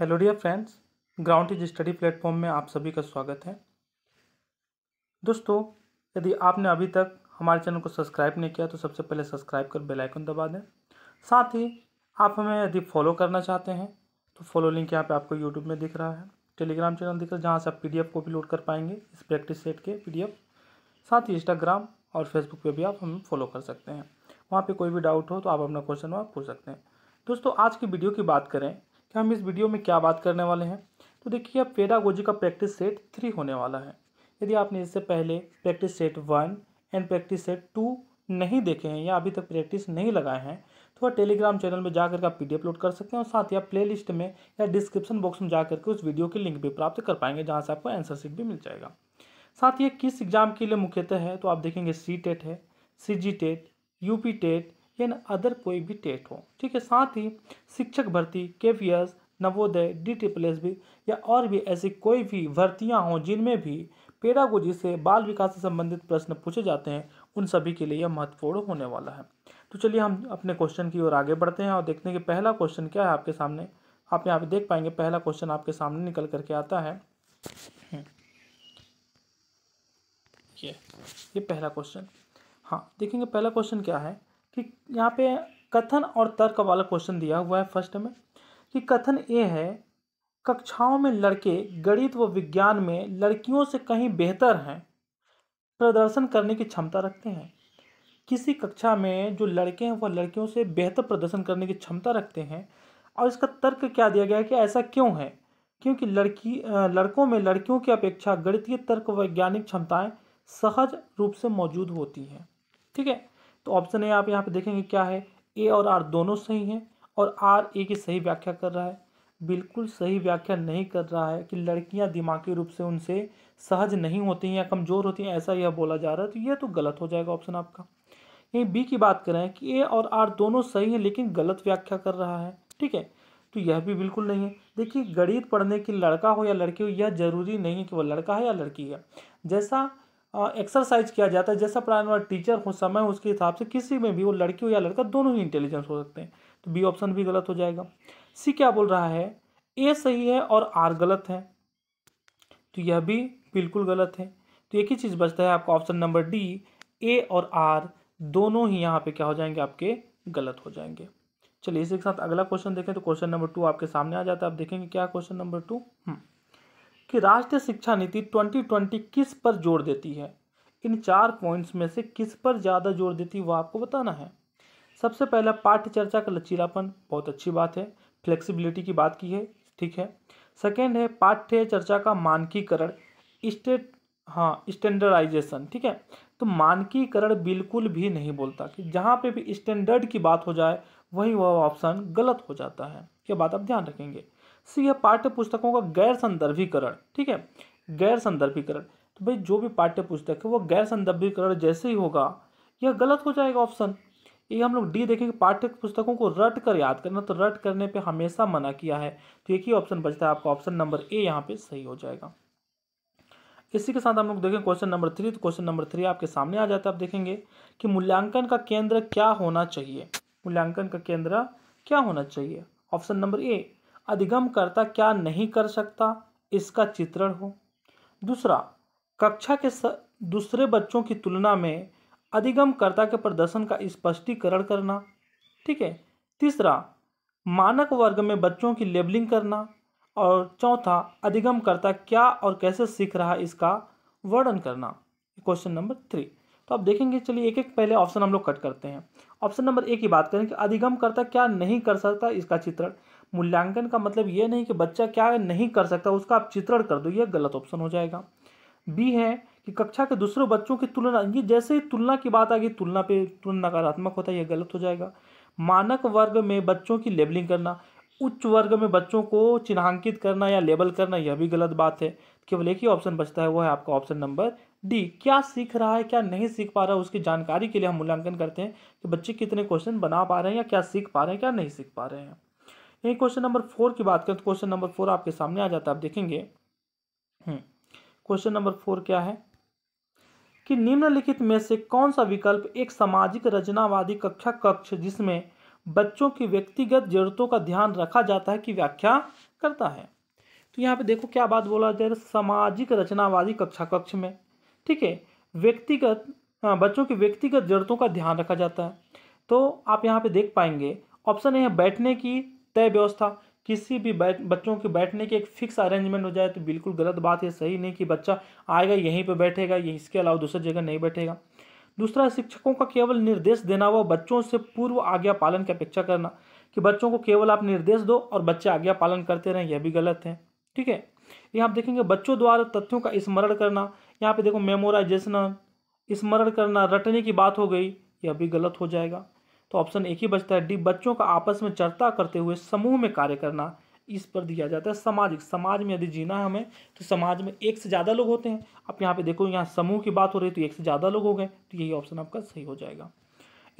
Hello dear friends ground is study platform में आप सभी का स्वागत है दोस्तों यदि आपने अभी तक हमारे चैनल को सब्सक्राइब नहीं किया तो सबसे पहले सब्सक्राइब कर बेल आइकन दबा दें साथ ही आप हमें यदि फॉलो करना चाहते हैं तो फॉलो लिंक यहाँ पे आपको यूट्यूब में दिख रहा है टेलीग्राम चैनल दिख रहा है जहाँ से आप पी को भी लोड कर पाएंगे इस प्रैक्टिस सेट के पी साथ ही इंस्टाग्राम और फेसबुक पर भी आप हमें फॉलो कर सकते हैं वहाँ पर कोई भी डाउट हो तो आप अपना क्वेश्चन वहाँ पूछ सकते हैं दोस्तों आज की वीडियो की बात करें कि तो हम इस वीडियो में क्या बात करने वाले हैं तो देखिए अब पेडागोजी का प्रैक्टिस सेट थ्री होने वाला है यदि आपने इससे पहले practice set one and practice set two नहीं देखे हैं या अभी तक प्रैक्टिस नहीं लगाए हैं तो आप टेलीग्राम चैनल में जाकर के आप पी अपलोड कर सकते हैं और साथ ही आप प्लेलिस्ट में या डिस्क्रिप्शन बॉक्स में जाकर के उस वीडियो की लिंक भी प्राप्त कर पाएंगे जहाँ से आपको आंसर सीट भी मिल जाएगा साथ ही किस एग्ज़ाम के लिए मुख्यतः है तो आप देखेंगे सी टेट है C G TET U P TET या अदर कोई भी टेट हो ठीक है साथ ही शिक्षक भर्ती के Navodaya D triple S B या और भी ऐसी कोई भी भर्तियाँ हों जिनमें भी पेडागोजी से बाल विकास से संबंधित प्रश्न पूछे जाते हैं उन सभी के लिए यह महत्वपूर्ण होने वाला है तो चलिए हम अपने क्वेश्चन की ओर आगे बढ़ते हैं और देखते हैं कि पहला क्वेश्चन क्या है आपके सामने आप यहाँ पे देख पाएंगे पहला क्वेश्चन आपके सामने निकल करके आता है हम्म। ये ये पहला क्वेश्चन हाँ देखेंगे पहला क्वेश्चन क्या है कि यहाँ पे कथन और तर्क वाला क्वेश्चन दिया हुआ है फर्स्ट में कि कथन ये है कक्षाओं में लड़के गणित व विज्ञान में लड़कियों से कहीं बेहतर हैं प्रदर्शन करने की क्षमता रखते हैं किसी कक्षा में जो लड़के हैं वह लड़कियों से बेहतर प्रदर्शन करने की क्षमता रखते हैं और इसका तर्क क्या दिया गया है कि ऐसा क्यों है क्योंकि लड़की लड़कों में लड़कियों की अपेक्षा गणितीय तर्क वैज्ञानिक क्षमताएं सहज रूप से मौजूद होती हैं ठीक है तो ऑप्शन ए आप यहाँ पे देखेंगे क्या है ए और आर दोनों सही हैं और आर ए की सही व्याख्या कर रहा है बिल्कुल सही व्याख्या नहीं कर रहा है कि लड़कियाँ दिमागी रूप से उनसे सहज नहीं होती हैं या कमज़ोर होती हैं ऐसा यह बोला जा रहा है तो यह तो गलत हो जाएगा ऑप्शन आपका यहीं बी की बात करें कि ए और आर दोनों सही हैं लेकिन गलत व्याख्या कर रहा है ठीक है तो यह भी बिल्कुल नहीं है देखिए गणित पढ़ने की लड़का हो या लड़की हो यह जरूरी नहीं है कि वह लड़का है या लड़की है जैसा एक्सरसाइज किया जाता है जैसा पढ़ाने वाला टीचर हो समय उसके हिसाब से किसी में भी वो लड़की हो या लड़का दोनों ही इंटेलिजेंस हो सकते हैं तो बी ऑप्शन भी गलत हो जाएगा सी क्या बोल रहा है ए सही है और आर गलत है तो यह भी बिल्कुल गलत है तो एक ही चीज़ बचता है आपका ऑप्शन नंबर डी ए और आर दोनों ही यहाँ पे क्या हो जाएंगे आपके गलत हो जाएंगे चलिए इसी के साथ अगला क्वेश्चन देखें तो क्वेश्चन नंबर टू आपके सामने आ जाता है आप देखेंगे क्या क्वेश्चन नंबर टू कि राष्ट्रीय शिक्षा नीति 2020 किस पर जोर देती है इन चार पॉइंट्स में से किस पर ज़्यादा जोर देती है वो आपको बताना है सबसे पहला पाठ्य चर्चा का लचीलापन बहुत अच्छी बात है फ्लेक्सिबिलिटी की बात की है ठीक है सेकेंड है पाठ्य चर्चा का मानकीकरण स्टेट हाँ स्टैंडर्डाइजेशन ठीक है तो मानकीकरण बिल्कुल भी नहीं बोलता कि जहाँ पे भी स्टैंडर्ड की बात हो जाए वही वह ऑप्शन गलत हो जाता है ये बात आप ध्यान रखेंगे सी यह पाठ्य पुस्तकों का गैर संदर्भीकरण ठीक है गैर संदर्भीकरण तो भाई जो भी पाठ्य पुस्तक है वो गैर संदर्भीकरण जैसे ही होगा यह गलत हो जाएगा ऑप्शन ये हम लोग डी देखेंगे पाठ्य पुस्तकों को रट कर याद करना तो रट करने पे हमेशा मना किया है तो एक ही ऑप्शन बचता है आपका ऑप्शन नंबर ए यहाँ पे सही हो जाएगा इसी के साथ हम लोग देखें क्वेश्चन नंबर थ्री तो क्वेश्चन नंबर थ्री आपके सामने आ जाता है आप देखेंगे कि मूल्यांकन का केंद्र क्या होना चाहिए मूल्यांकन का केंद्र क्या होना चाहिए ऑप्शन नंबर ए अधिगमकर्ता क्या नहीं कर सकता इसका चित्रण हो दूसरा कक्षा के स, दूसरे बच्चों की तुलना में अधिगमकर्ता के प्रदर्शन का स्पष्टीकरण करना ठीक है तीसरा मानक वर्ग में बच्चों की लेबलिंग करना और चौथा अधिगमकर्ता क्या और कैसे सीख रहा इसका वर्णन करना क्वेश्चन नंबर थ्री तो आप देखेंगे चलिए एक एक पहले ऑप्शन हम लोग कट करते हैं ऑप्शन नंबर एक की बात करें कि अधिगमकर्ता क्या नहीं कर सकता इसका चित्रण मूल्यांकन का मतलब ये नहीं कि बच्चा क्या नहीं कर सकता उसका आप चित्रण कर दो ये गलत ऑप्शन हो जाएगा बी है कि कक्षा के दूसरे बच्चों की तुलना ये जैसे ही तुलना की बात आ गई तुलना पे तुलना नकारात्मक होता है यह गलत हो जाएगा मानक वर्ग में बच्चों की लेबलिंग करना उच्च वर्ग में बच्चों को चिन्हांकित करना या लेबल करना यह भी गलत बात है केवल एक ही ऑप्शन बचता है वो है आपका ऑप्शन नंबर डी क्या सीख रहा है क्या नहीं सीख पा रहा है उसकी जानकारी के लिए हम मूल्यांकन करते हैं कि बच्चे कितने क्वेश्चन बना पा रहे हैं या क्या सीख पा रहे हैं क्या नहीं सीख पा रहे हैं वहीं क्वेश्चन नंबर फोर की बात करें तो क्वेश्चन नंबर फोर आपके सामने आ जाता है आप देखेंगे क्वेश्चन नंबर फोर क्या है कि निम्नलिखित में से कौन सा विकल्प एक सामाजिक रचनावादी कक्षा कक्ष जिसमें बच्चों की व्यक्तिगत जरूरतों का ध्यान रखा जाता है कि व्याख्या करता है तो यहाँ पे देखो क्या बात बोला जा रहा सामाजिक रचनावादी कक्षा कक्ष में ठीक है व्यक्तिगत हाँ, बच्चों की व्यक्तिगत जरूरतों का ध्यान रखा जाता है तो आप यहाँ पे देख पाएंगे ऑप्शन ए है बैठने की तय व्यवस्था किसी भी बैठ बच्चों के बैठने की एक फिक्स अरेंजमेंट हो जाए तो बिल्कुल गलत बात है सही नहीं कि बच्चा आएगा यहीं पर बैठेगा यहीं इसके अलावा दूसरी जगह नहीं बैठेगा दूसरा शिक्षकों का केवल निर्देश देना व बच्चों से पूर्व आज्ञा पालन की अपेक्षा करना कि बच्चों को केवल आप निर्देश दो और बच्चे आज्ञा पालन करते रहें यह भी गलत है ठीक है यहाँ आप देखेंगे बच्चों द्वारा तथ्यों का स्मरण करना यहाँ पे देखो मेमोराइजेशन स्मरण करना रटने की बात हो गई यह भी गलत हो जाएगा तो ऑप्शन एक ही बचता है डी बच्चों का आपस में चर्चा करते हुए समूह में कार्य करना इस पर दिया जाता है सामाजिक समाज में यदि जीना है हमें तो समाज में एक से ज़्यादा लोग होते हैं आप यहाँ पे देखो यहाँ समूह की बात हो रही है तो एक से ज़्यादा लोग हो गए तो यही ऑप्शन आपका सही हो जाएगा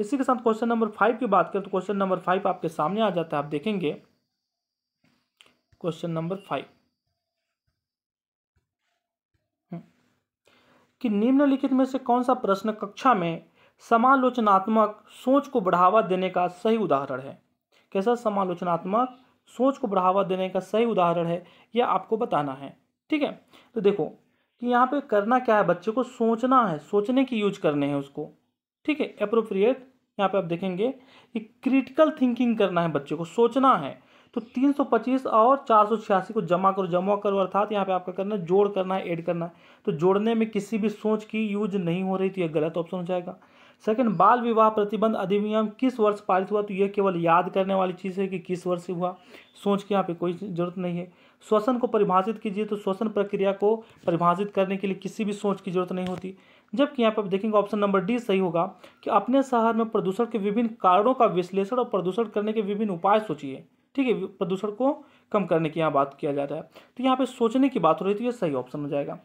इसी के साथ क्वेश्चन नंबर फाइव की बात करें तो क्वेश्चन नंबर फाइव आपके सामने आ जाता है आप देखेंगे क्वेश्चन नंबर फाइव हम्म। कि निम्नलिखित में से कौन सा प्रश्न कक्षा में समालोचनात्मक सोच को बढ़ावा देने का सही उदाहरण है कैसा समालोचनात्मक सोच को बढ़ावा देने का सही उदाहरण है यह आपको बताना है ठीक है तो देखो कि यहाँ पे करना क्या है बच्चे को सोचना है सोचने की यूज करने हैं उसको ठीक है अप्रोप्रिएट यहाँ पे आप देखेंगे कि क्रिटिकल थिंकिंग करना है बच्चे को सोचना है तो 325 और चार को जमा करो जमा करो अर्थात यहाँ पे आपका करना है जोड़ करना है ऐड करना है तो जोड़ने में किसी भी सोच की यूज नहीं हो रही तो यह गलत ऑप्शन हो जाएगा सेकंड बाल विवाह प्रतिबंध अधिनियम किस वर्ष पारित हुआ तो यह केवल याद करने वाली चीज़ है कि किस वर्ष हुआ सोच के यहाँ पे कोई जरूरत नहीं है श्वसन को परिभाषित कीजिए तो श्वसन प्रक्रिया को परिभाषित करने के लिए किसी भी सोच की जरूरत नहीं होती जबकि यहाँ पर आप देखेंगे ऑप्शन नंबर डी सही होगा कि अपने शहर में प्रदूषण के विभिन्न कारणों का विश्लेषण और प्रदूषण करने के विभिन्न उपाय सोचिए ठीक है प्रदूषण को कम करने की यहाँ बात किया जा रहा है तो यहाँ पे सोचने की बात हो रही है तो ये सही ऑप्शन हो जाएगा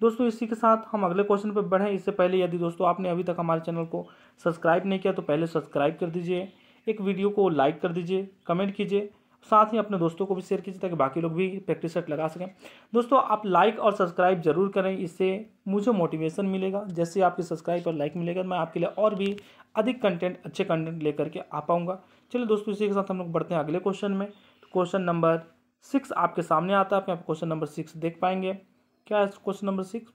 दोस्तों इसी के साथ हम अगले क्वेश्चन पर बढ़ें इससे पहले यदि दोस्तों आपने अभी तक हमारे चैनल को सब्सक्राइब नहीं किया तो पहले सब्सक्राइब कर दीजिए एक वीडियो को लाइक कर दीजिए कमेंट कीजिए साथ ही अपने दोस्तों को भी शेयर कीजिए ताकि बाकी लोग भी प्रैक्टिस सेट लगा सकें दोस्तों आप लाइक और सब्सक्राइब जरूर करें इससे मुझे मोटिवेशन मिलेगा जैसे आपके सब्सक्राइब और लाइक मिलेगा मैं आपके लिए और भी अधिक कंटेंट अच्छे कंटेंट लेकर के आ पाऊँगा चलिए दोस्तों इसी के साथ हम लोग बढ़ते हैं अगले क्वेश्चन में क्वेश्चन नंबर सिक्स आपके सामने आता है आप क्वेश्चन नंबर सिक्स देख पाएंगे क्या है क्वेश्चन नंबर सिक्स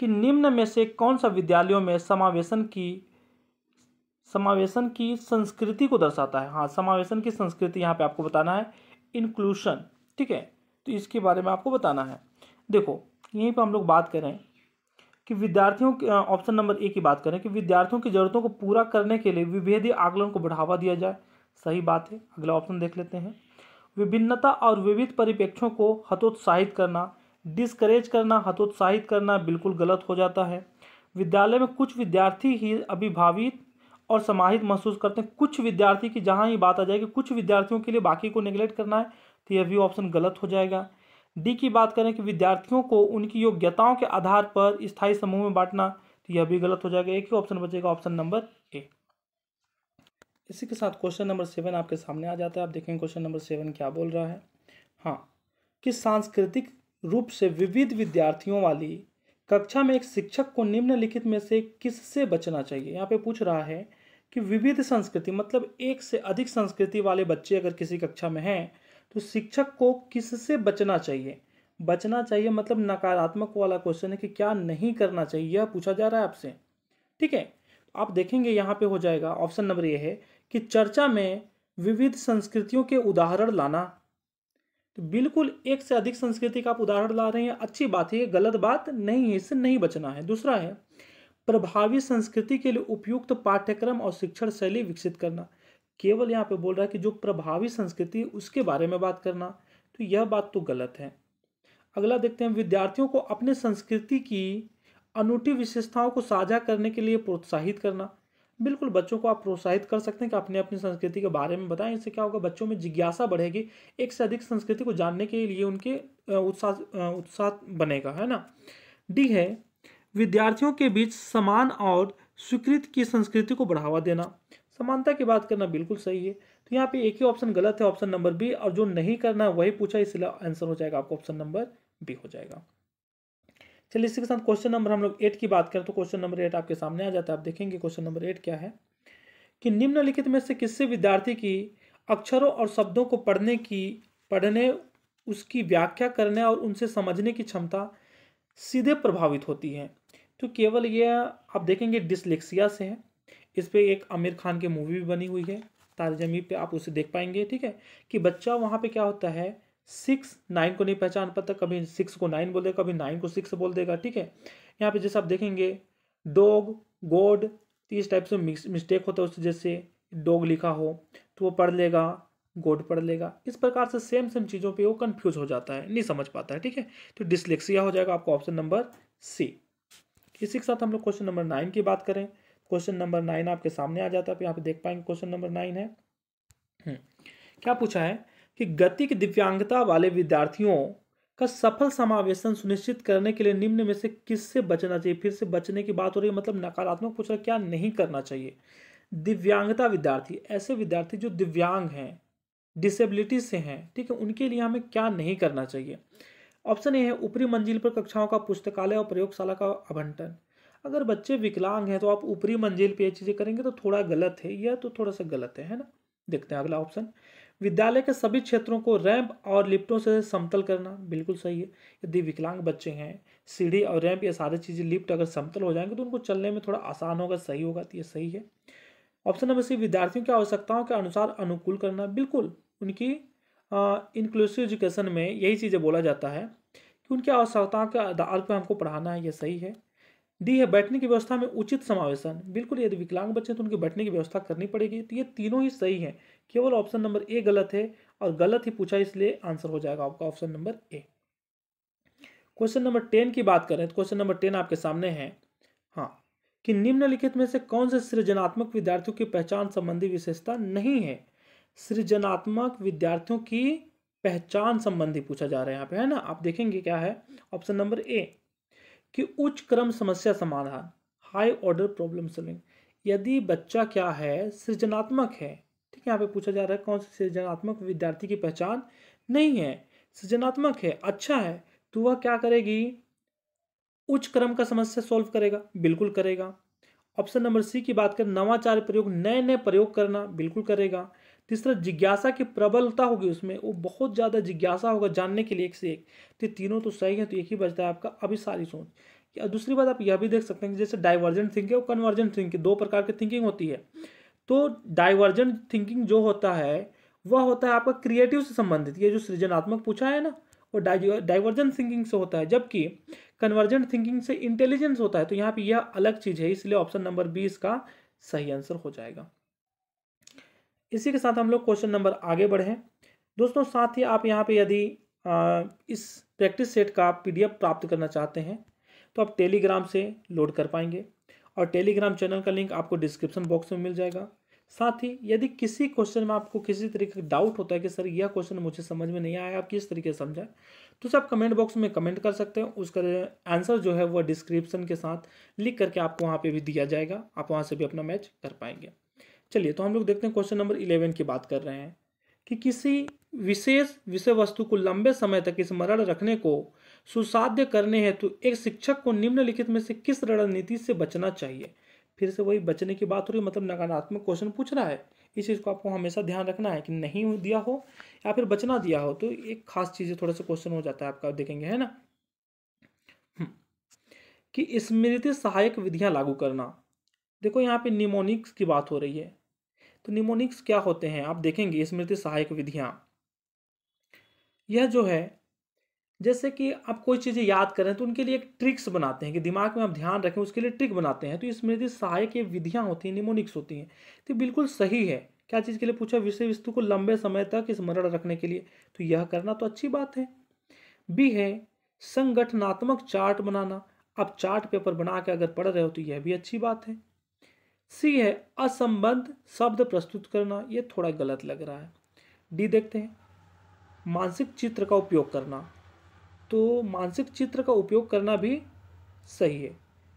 कि निम्न में से कौन सा विद्यालयों में समावेशन की समावेशन की संस्कृति को दर्शाता है हाँ समावेशन की संस्कृति यहाँ पे आपको बताना है इंक्लूशन ठीक है तो इसके बारे में आपको बताना है देखो यहीं पर हम लोग बात करें कि विद्यार्थियों के ऑप्शन नंबर ए की बात करें कि विद्यार्थियों की जरूरतों को पूरा करने के लिए विभेदी आकलन को बढ़ावा दिया जाए सही बात है अगला ऑप्शन देख लेते हैं विभिन्नता और विविध परिप्रेक्ष्यों को हतोत्साहित करना डिस्करेज करना हतोत्साहित करना बिल्कुल गलत हो जाता है विद्यालय में कुछ विद्यार्थी ही अभिभावित और समाहित महसूस करते हैं कुछ विद्यार्थी की जहाँ ये बात आ जाएगी कुछ विद्यार्थियों के लिए बाकी को निगलेक्ट करना है तो यह भी ऑप्शन गलत हो जाएगा डी की बात करें कि विद्यार्थियों को उनकी योग्यताओं के आधार पर स्थायी समूह में बांटना तो यह भी गलत हो जाएगा एक ही ऑप्शन बचेगा ऑप्शन नंबर इसी के साथ क्वेश्चन नंबर सेवन आपके सामने आ जाता है आप देखेंगे क्वेश्चन नंबर सेवन क्या बोल रहा है हाँ कि सांस्कृतिक रूप से विविध विद्यार्थियों वाली कक्षा में एक शिक्षक को निम्नलिखित में से किससे बचना चाहिए यहाँ पे पूछ रहा है कि विविध संस्कृति मतलब एक से अधिक संस्कृति वाले बच्चे अगर किसी कक्षा में हैं तो शिक्षक को किससे बचना चाहिए बचना चाहिए मतलब नकारात्मक वाला क्वेश्चन है कि क्या नहीं करना चाहिए यह पूछा जा रहा है आपसे ठीक है आप देखेंगे यहाँ पे हो जाएगा ऑप्शन नंबर ये है कि चर्चा में विविध संस्कृतियों के उदाहरण लाना तो बिल्कुल एक से अधिक संस्कृति का आप उदाहरण ला रहे हैं अच्छी बात है ये गलत बात नहीं है इससे नहीं बचना है दूसरा है प्रभावी संस्कृति के लिए उपयुक्त पाठ्यक्रम और शिक्षण शैली विकसित करना केवल यहाँ पे बोल रहा है कि जो प्रभावी संस्कृति उसके बारे में बात करना तो यह बात तो गलत है अगला देखते हैं विद्यार्थियों को अपने संस्कृति की अनूठी विशेषताओं को साझा करने के लिए प्रोत्साहित करना बिल्कुल बच्चों को आप प्रोत्साहित कर सकते हैं कि अपने अपनी संस्कृति के बारे में बताएं इससे क्या होगा बच्चों में जिज्ञासा बढ़ेगी एक से अधिक संस्कृति को जानने के लिए उनके उत्साह उत्साह बनेगा है ना डी है विद्यार्थियों के बीच समान और स्वीकृत की संस्कृति को बढ़ावा देना समानता की बात करना बिल्कुल सही है तो यहाँ पे एक ही ऑप्शन गलत है ऑप्शन नंबर बी और जो नहीं करना वही पूछा इसलिए आंसर हो जाएगा आपको ऑप्शन नंबर बी हो जाएगा चलिए इसी के साथ क्वेश्चन नंबर हम लोग एट की बात करें तो क्वेश्चन नंबर एट आपके सामने आ जाता है आप देखेंगे क्वेश्चन नंबर एट क्या है कि निम्नलिखित में से किससे विद्यार्थी की अक्षरों और शब्दों को पढ़ने की पढ़ने उसकी व्याख्या करने और उनसे समझने की क्षमता सीधे प्रभावित होती है तो केवल यह आप देखेंगे डिसलेक्सिया से है इस पर एक आमिर खान की मूवी भी बनी हुई है तारजमी पे आप उसे देख पाएंगे ठीक है कि बच्चा वहाँ पे क्या होता है सिक्स नाइन को नहीं पहचान पाता कभी सिक्स को नाइन बोल देगा कभी नाइन को सिक्स बोल देगा ठीक है यहाँ पे जैसे आप देखेंगे डोग गोड तो इस टाइप से मिस्टेक होता है उस जैसे डोग लिखा हो तो वो पढ़ लेगा गोड पढ़ लेगा इस प्रकार से सेम सेम चीज़ों पे वो कन्फ्यूज हो जाता है नहीं समझ पाता है ठीक है तो डिसलेक्सिया हो जाएगा आपको ऑप्शन नंबर सी इसी के साथ हम लोग क्वेश्चन नंबर नाइन की बात करें क्वेश्चन नंबर नाइन आपके सामने आ जाता है आप यहाँ पे देख पाएंगे क्वेश्चन नंबर नाइन है हम्म, क्या पूछा है कि गतिक दिव्यांगता वाले विद्यार्थियों का सफल समावेशन सुनिश्चित करने के लिए निम्न में से किससे बचना चाहिए फिर से बचने की बात हो रही है मतलब नकारात्मक पूछ रहा क्या नहीं करना चाहिए दिव्यांगता विद्यार्थी ऐसे विद्यार्थी जो दिव्यांग हैं डिसेबिलिटी से हैं ठीक है उनके लिए हमें क्या नहीं करना चाहिए ऑप्शन ए है ऊपरी मंजिल पर कक्षाओं का पुस्तकालय और प्रयोगशाला का आवंटन अगर बच्चे विकलांग हैं तो आप ऊपरी मंजिल पर ये चीज़ें करेंगे तो थोड़ा गलत है यह तो थोड़ा सा गलत है है ना देखते हैं अगला ऑप्शन विद्यालय के सभी क्षेत्रों को रैंप और लिफ्टों से समतल करना बिल्कुल सही है यदि विकलांग बच्चे हैं सीढ़ी और रैंप ये सारी चीज़ें लिफ्ट अगर समतल हो जाएंगे तो उनको चलने में थोड़ा आसान होगा सही होगा तो ये सही है ऑप्शन नंबर सी विद्यार्थियों की आवश्यकताओं के अनुसार अनुकूल करना बिल्कुल उनकी इंक्लूसिव एजुकेशन में यही चीज़ें बोला जाता है कि उनकी आवश्यकताओं के आधार पर हमको पढ़ाना है ये सही है डी है बैठने की व्यवस्था में उचित समावेशन बिल्कुल यदि विकलांग बच्चे तो उनके बैठने की व्यवस्था करनी पड़ेगी तो ये तीनों ही सही हैं केवल ऑप्शन नंबर ए गलत है और गलत ही पूछा इसलिए आंसर हो जाएगा आपका option number A question number ten की बात करें तो क्वेश्चन नंबर टेन आपके सामने है हाँ कि निम्नलिखित में से कौन से सृजनात्मक विद्यार्थियों की पहचान संबंधी विशेषता नहीं है सृजनात्मक विद्यार्थियों की पहचान संबंधी पूछा जा रहा है यहाँ पे है ना आप देखेंगे क्या है ऑप्शन नंबर ए कि उच्च क्रम समस्या समाधान हाई ऑर्डर प्रॉब्लम सॉल्विंग यदि बच्चा क्या है सृजनात्मक है ठीक है यहाँ पे पूछा जा रहा है कौन सा सृजनात्मक विद्यार्थी की पहचान नहीं है सृजनात्मक है अच्छा है तो वह क्या करेगी उच्च क्रम का समस्या सॉल्व करेगा बिल्कुल करेगा ऑप्शन नंबर सी की बात करें नवाचार प्रयोग नए नए प्रयोग करना बिल्कुल करेगा तीसरा जिज्ञासा की प्रबलता होगी उसमें वो बहुत ज़्यादा जिज्ञासा होगा जानने के लिए एक से एक तो तीनों तो सही है तो एक ही बचता है आपका अभी सारी सोच या दूसरी बात आप यह भी देख सकते हैं कि जैसे डाइवर्जेंट थिंकिंग और कन्वर्जेंट थिंकिंग दो प्रकार की थिंकिंग होती है तो डाइवर्जेंट थिंकिंग जो होता है वह होता है आपका क्रिएटिव से संबंधित ये जो सृजनात्मक पूछा है ना वो डाइवर्जेंट थिंकिंग से होता है जबकि कन्वर्जेंट थिंकिंग से इंटेलिजेंस होता है तो यहाँ पे यह अलग चीज़ है इसलिए ऑप्शन नंबर बी इसका सही आंसर हो जाएगा इसी के साथ हम लोग क्वेश्चन नंबर आगे बढ़े दोस्तों साथ ही आप यहाँ पे यदि इस प्रैक्टिस सेट का पीडीएफ प्राप्त करना चाहते हैं तो आप टेलीग्राम से लोड कर पाएंगे और टेलीग्राम चैनल का लिंक आपको डिस्क्रिप्शन बॉक्स में मिल जाएगा साथ ही यदि किसी क्वेश्चन में आपको किसी तरीके का डाउट होता है कि सर यह क्वेश्चन मुझे समझ में नहीं आया आप किस तरीके से समझाएं तो सर आप कमेंट बॉक्स में कमेंट कर सकते हैं उसका आंसर जो है वह डिस्क्रिप्शन के साथ लिख करके आपको वहाँ पे भी दिया जाएगा आप वहाँ से भी अपना मैच कर पाएंगे चलिए तो हम लोग देखते हैं क्वेश्चन नंबर इलेवन की बात कर रहे हैं कि किसी विशेष विषय वस्तु को लंबे समय तक स्मरण रखने को सुसाध्य करने हेतु तो एक शिक्षक को निम्नलिखित में से किस रणनीति से बचना चाहिए फिर से वही बचने की बात हो रही है मतलब नकारात्मक क्वेश्चन पूछ रहा है इस चीज़ को आपको हमेशा ध्यान रखना है कि नहीं दिया हो या फिर बचना दिया हो तो एक खास चीज़ थोड़ा सा क्वेश्चन हो जाता है आपका देखेंगे है ना हम्म। कि स्मृति सहायक विधियां लागू करना देखो यहाँ पे निमोनिक्स की बात हो रही है तो निमोनिक्स क्या होते हैं आप देखेंगे स्मृति सहायक विधियाँ यह जो है जैसे कि आप कोई चीज़ें याद करें तो उनके लिए एक ट्रिक्स बनाते हैं कि दिमाग में आप ध्यान रखें उसके लिए ट्रिक बनाते हैं तो स्मृति सहायक ये विधियाँ होती हैं निमोनिक्स होती हैं तो बिल्कुल सही है क्या चीज़ के लिए पूछा विषय वस्तु को लंबे समय तक स्मरण रखने के लिए तो यह करना तो अच्छी बात है बी है संगठनात्मक चार्ट बनाना आप चार्ट पेपर बना के अगर पढ़ रहे हो तो यह भी अच्छी बात है सी है असंबद्ध शब्द प्रस्तुत करना ये थोड़ा गलत लग रहा है डी देखते हैं मानसिक चित्र का उपयोग करना तो मानसिक चित्र का उपयोग करना भी सही है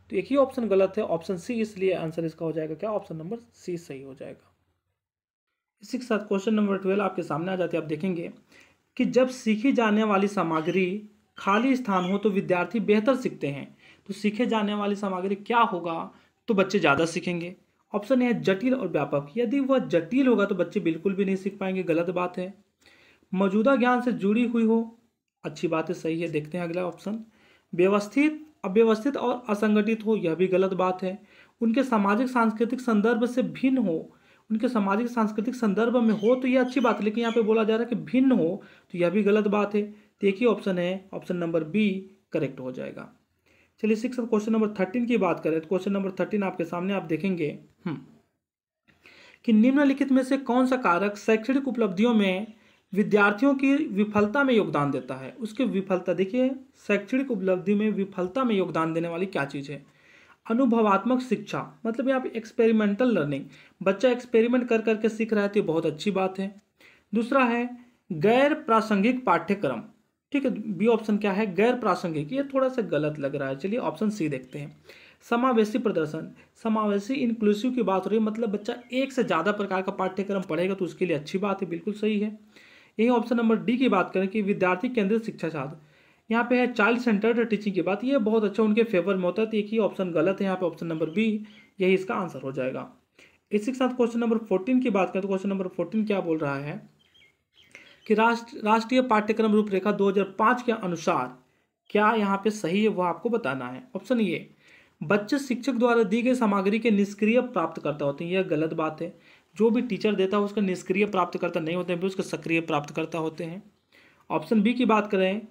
तो एक ही ऑप्शन गलत है ऑप्शन सी इसलिए आंसर इसका हो जाएगा क्या ऑप्शन नंबर सी सही हो जाएगा इसी के साथ क्वेश्चन नंबर ट्वेल्व आपके सामने आ जाते हैं आप देखेंगे कि जब सीखी जाने वाली सामग्री खाली स्थान हो तो विद्यार्थी बेहतर सीखते हैं तो सीखे जाने वाली सामग्री क्या होगा तो बच्चे ज़्यादा सीखेंगे ऑप्शन है जटिल और व्यापक यदि वह जटिल होगा तो बच्चे बिल्कुल भी नहीं सीख पाएंगे गलत बात है मौजूदा ज्ञान से जुड़ी हुई हो अच्छी बात है सही है देखते हैं अगला ऑप्शन व्यवस्थित अव्यवस्थित और असंगठित हो यह भी गलत बात है उनके सामाजिक सांस्कृतिक संदर्भ से भिन्न हो उनके सामाजिक सांस्कृतिक संदर्भ में हो तो यह अच्छी बात है लेकिन यहाँ पे बोला जा रहा है कि भिन्न हो तो यह भी गलत बात है तो एक ही ऑप्शन है ऑप्शन नंबर बी करेक्ट हो जाएगा चलिए सिक्स क्वेश्चन नंबर थर्टीन की बात करें तो क्वेश्चन नंबर थर्टीन आपके सामने आप देखेंगे हम्म, कि निम्नलिखित में से कौन सा कारक शैक्षणिक उपलब्धियों में विद्यार्थियों की विफलता में योगदान देता है उसके विफलता देखिए शैक्षणिक उपलब्धि में विफलता में योगदान देने वाली क्या चीज़ है अनुभवात्मक शिक्षा मतलब यहाँ पे एक्सपेरिमेंटल लर्निंग बच्चा एक्सपेरिमेंट कर करके सीख रहा है तो बहुत अच्छी बात है दूसरा है गैर प्रासंगिक पाठ्यक्रम ठीक है बी ऑप्शन क्या है गैर प्रासंगिक ये थोड़ा सा गलत लग रहा है चलिए ऑप्शन सी देखते हैं समावेशी प्रदर्शन समावेशी इंक्लूसिव की बात हो रही है मतलब बच्चा एक से ज़्यादा प्रकार का पाठ्यक्रम पढ़ेगा तो उसके लिए अच्छी बात है बिल्कुल सही है यही ऑप्शन नंबर डी की बात करें कि विद्यार्थी केंद्रित शिक्षा छात्र यहाँ पे है चाइल्ड सेंटर्ड टीचिंग की बात ये बहुत अच्छा उनके फेवर में होता है तो एक ही ऑप्शन गलत है यहाँ पे ऑप्शन नंबर बी यही इसका आंसर हो जाएगा इसी के साथ क्वेश्चन नंबर फोर्टीन की बात करें तो क्वेश्चन नंबर फोर्टीन क्या बोल रहा है कि राष्ट्र राष्ट्रीय पाठ्यक्रम रूपरेखा 2005 के अनुसार क्या यहाँ पे सही है वह आपको बताना है ऑप्शन ये बच्चे शिक्षक द्वारा दी गई सामग्री के निष्क्रिय प्राप्तकर्ता होते हैं यह गलत बात है जो भी टीचर देता है उसका निष्क्रिय प्राप्तकर्ता नहीं होते हैं उसके सक्रिय प्राप्तकर्ता होते हैं ऑप्शन बी की बात करें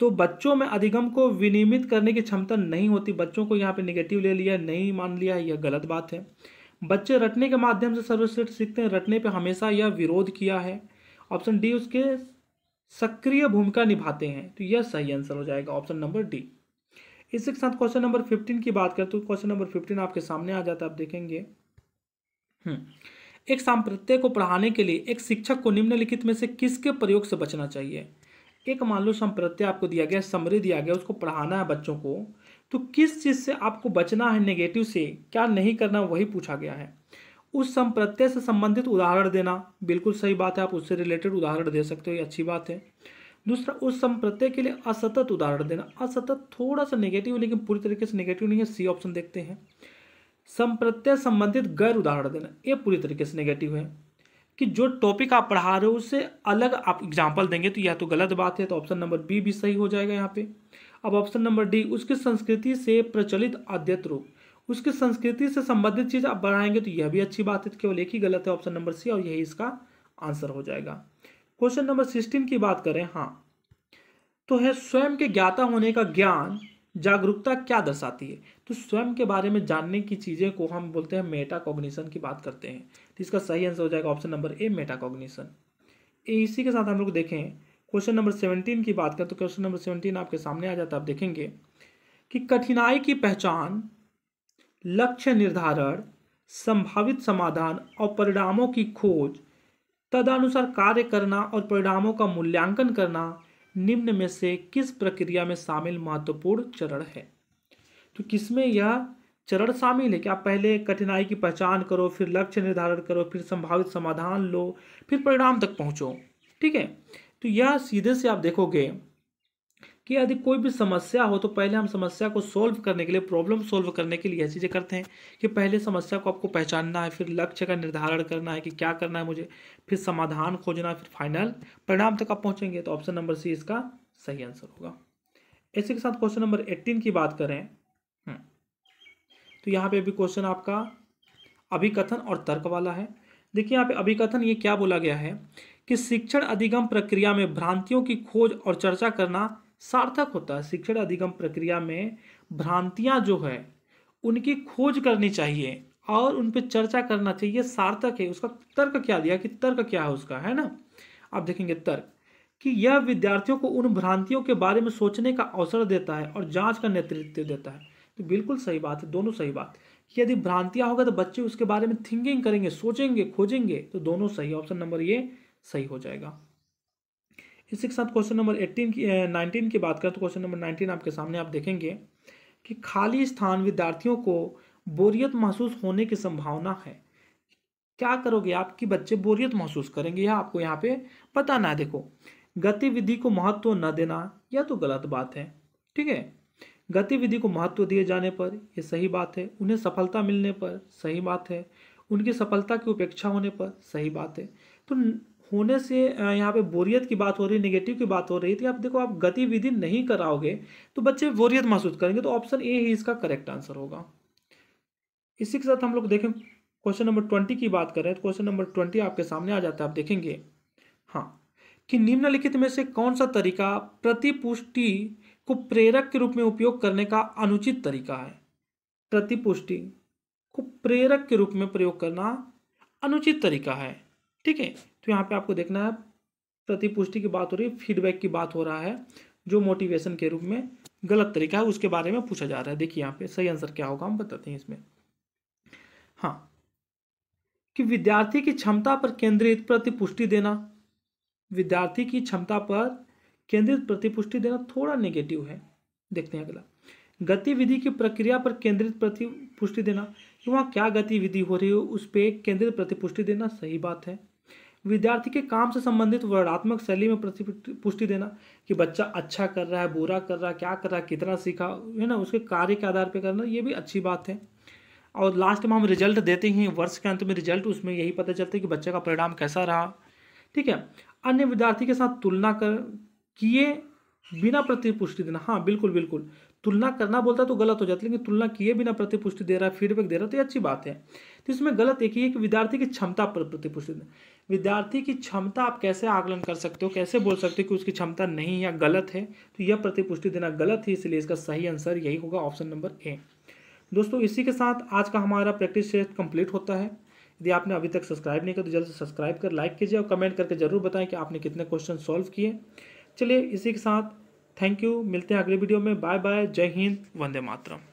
तो बच्चों में अधिगम को विनियमित करने की क्षमता नहीं होती बच्चों को यहाँ पे निगेटिव ले लिया नहीं मान लिया यह गलत बात है बच्चे रटने के माध्यम से सर्वश्रेष्ठ सीखते हैं रटने पे हमेशा यह विरोध किया है ऑप्शन डी उसके सक्रिय भूमिका निभाते हैं तो यह सही आंसर हो जाएगा ऑप्शन नंबर डी इसके साथ क्वेश्चन नंबर फिफ्टीन की बात करें तो क्वेश्चन नंबर फिफ्टीन आपके सामने आ जाता है आप देखेंगे हम्म, एक सांप्रत्य को पढ़ाने के लिए एक शिक्षक को निम्नलिखित में से किसके प्रयोग से बचना चाहिए एक मान लो संप्रत्य आपको दिया गया समृद्ध दिया गया उसको पढ़ाना है बच्चों को तो किस चीज़ से आपको बचना है नेगेटिव से क्या नहीं करना वही पूछा गया है उस संप्रत्यय से संबंधित उदाहरण देना बिल्कुल सही बात है आप उससे रिलेटेड उदाहरण दे सकते हो ये अच्छी बात है दूसरा उस संप्रत्यय के लिए असतत उदाहरण देना असतत थोड़ा सा नेगेटिव लेकिन पूरी तरीके से नेगेटिव नहीं है सी ऑप्शन देखते हैं संप्रत्यय संबंधित गैर उदाहरण देना ये पूरी तरीके से नेगेटिव है कि जो टॉपिक आप पढ़ा रहे हो उससे अलग आप एग्जाम्पल देंगे तो यह तो गलत बात है तो ऑप्शन नंबर बी भी सही हो जाएगा यहाँ पे अब ऑप्शन नंबर डी उसकी संस्कृति से प्रचलित आद्यत रूप उसकी संस्कृति से संबंधित चीज़ आप बढ़ाएंगे तो यह भी अच्छी बात है केवल एक ही गलत है ऑप्शन नंबर सी और यही इसका आंसर हो जाएगा क्वेश्चन नंबर सिक्सटीन की बात करें हाँ तो है स्वयं के ज्ञाता होने का ज्ञान जागरूकता क्या दर्शाती है तो स्वयं के बारे में जानने की चीज़ें को हम बोलते हैं मेटा कॉग्निशन की बात करते हैं तो इसका सही आंसर हो जाएगा option number A metacognition इसी के साथ हम लोग देखें क्वेश्चन नंबर सेवनटीन की बात करें तो क्वेश्चन नंबर सेवनटीन आपके सामने आ जाता है आप देखेंगे कि कठिनाई की पहचान लक्ष्य निर्धारण संभावित समाधान और परिणामों की खोज तदनुसार कार्य करना और परिणामों का मूल्यांकन करना निम्न में से किस प्रक्रिया में शामिल महत्वपूर्ण चरण है तो किसमें यह चरण शामिल है कि आप पहले कठिनाई की पहचान करो फिर लक्ष्य निर्धारण करो फिर संभावित समाधान लो फिर परिणाम तक पहुँचो ठीक है तो यह सीधे से आप देखोगे कि यदि कोई भी समस्या हो तो पहले हम समस्या को सोल्व करने के लिए प्रॉब्लम सोल्व करने के लिए यह चीज़ें करते हैं कि पहले समस्या को आपको पहचानना है फिर लक्ष्य का निर्धारण करना है कि क्या करना है मुझे फिर समाधान खोजना फिर फाइनल परिणाम तक आप पहुँचेंगे तो ऑप्शन नंबर सी इसका सही आंसर होगा इसी के साथ क्वेश्चन नंबर एट्टीन की बात करें हम्म। तो यहाँ पे अभी क्वेश्चन आपका अभिकथन और तर्क वाला है देखिए यहाँ पे अभिकथन ये क्या बोला गया है कि शिक्षण अधिगम प्रक्रिया में भ्रांतियों की खोज और चर्चा करना सार्थक होता है शिक्षण अधिगम प्रक्रिया में भ्रांतियाँ जो है उनकी खोज करनी चाहिए और उन पर चर्चा करना चाहिए सार्थक है उसका तर्क क्या दिया कि तर्क क्या है उसका है ना आप देखेंगे तर्क कि यह विद्यार्थियों को उन भ्रांतियों के बारे में सोचने का अवसर देता है और जांच का नेतृत्व देता है तो बिल्कुल सही बात है दोनों सही बात यदि भ्रांतियाँ होगा तो बच्चे उसके बारे में थिंकिंग करेंगे सोचेंगे खोजेंगे तो दोनों सही ऑप्शन नंबर ये सही हो जाएगा इसी के साथ क्वेश्चन नंबर एट्टीन की नाइनटीन की बात करें तो क्वेश्चन नंबर नाइनटीन आपके सामने आप देखेंगे कि खाली स्थान विद्यार्थियों को बोरियत महसूस होने की संभावना है क्या करोगे आपके बच्चे बोरियत महसूस करेंगे यह आपको यहाँ पे बताना है देखो गतिविधि को महत्व न देना यह तो गलत बात है ठीक है गतिविधि को महत्व दिए जाने पर यह सही बात है उन्हें सफलता मिलने पर सही बात है उनकी सफलता की उपेक्षा होने पर सही बात है तो होने से यहाँ पे बोरियत की बात हो रही है निगेटिव की बात हो रही थी आप देखो आप गतिविधि नहीं कराओगे तो बच्चे बोरियत महसूस करेंगे तो ऑप्शन ए ही इसका करेक्ट आंसर होगा इसी के साथ हम लोग देखें क्वेश्चन नंबर ट्वेंटी की बात करें तो क्वेश्चन नंबर ट्वेंटी आपके सामने आ जाता है आप देखेंगे हाँ कि निम्नलिखित में से कौन सा तरीका प्रतिपुष्टि को प्रेरक के रूप में उपयोग करने का अनुचित तरीका है प्रतिपुष्टि को प्रेरक के रूप में प्रयोग करना अनुचित तरीका है ठीक है तो यहाँ पे आपको देखना है प्रतिपुष्टि की बात हो रही है फीडबैक की बात हो रहा है जो मोटिवेशन के रूप में गलत तरीका है उसके बारे में पूछा जा रहा है देखिए यहाँ पे सही आंसर क्या होगा हम बताते हैं इसमें हाँ कि विद्यार्थी की क्षमता पर केंद्रित प्रतिपुष्टि देना विद्यार्थी की क्षमता पर केंद्रित प्रतिपुष्टि देना थोड़ा नेगेटिव है देखते हैं अगला गतिविधि की प्रक्रिया पर केंद्रित प्रतिपुष्टि देना वहाँ क्या गतिविधि हो रही है उस पर केंद्रित प्रतिपुष्टि देना सही बात है विद्यार्थी के काम से संबंधित वर्णात्मक शैली में पुष्टि देना कि बच्चा अच्छा कर रहा है बुरा कर रहा है क्या कर रहा है कितना सीखा है ना उसके कार्य के आधार पर करना ये भी अच्छी बात है और लास्ट में हम रिजल्ट देते हैं वर्ष के अंत में रिजल्ट उसमें यही पता चलता है कि बच्चे का परिणाम कैसा रहा ठीक है अन्य विद्यार्थी के साथ तुलना कर किए बिना प्रतिपुष्टि देना हाँ बिल्कुल बिल्कुल तुलना करना बोलता तो गलत हो जाता है लेकिन तुलना किए बिना प्रतिपुष्टि दे रहा है फीडबैक दे रहा है तो ये अच्छी बात है तो इसमें गलत एक ही है कि विद्यार्थी की क्षमता पर प्रतिपुष्टि देना विद्यार्थी की क्षमता आप कैसे आकलन कर सकते हो कैसे बोल सकते हो कि उसकी क्षमता नहीं या गलत है तो यह प्रतिपुष्टि देना गलत है इसलिए इसका सही आंसर यही होगा ऑप्शन नंबर ए दोस्तों इसी के साथ आज का हमारा प्रैक्टिस टेस्ट कंप्लीट होता है यदि आपने अभी तक सब्सक्राइब नहीं किया तो जल्द से सब्सक्राइब कर लाइक कीजिए और कमेंट करके जरूर बताएं कि आपने कितने क्वेश्चन सॉल्व किए चलिए इसी के साथ थैंक यू मिलते हैं अगले वीडियो में बाय बाय जय हिंद वंदे मातरम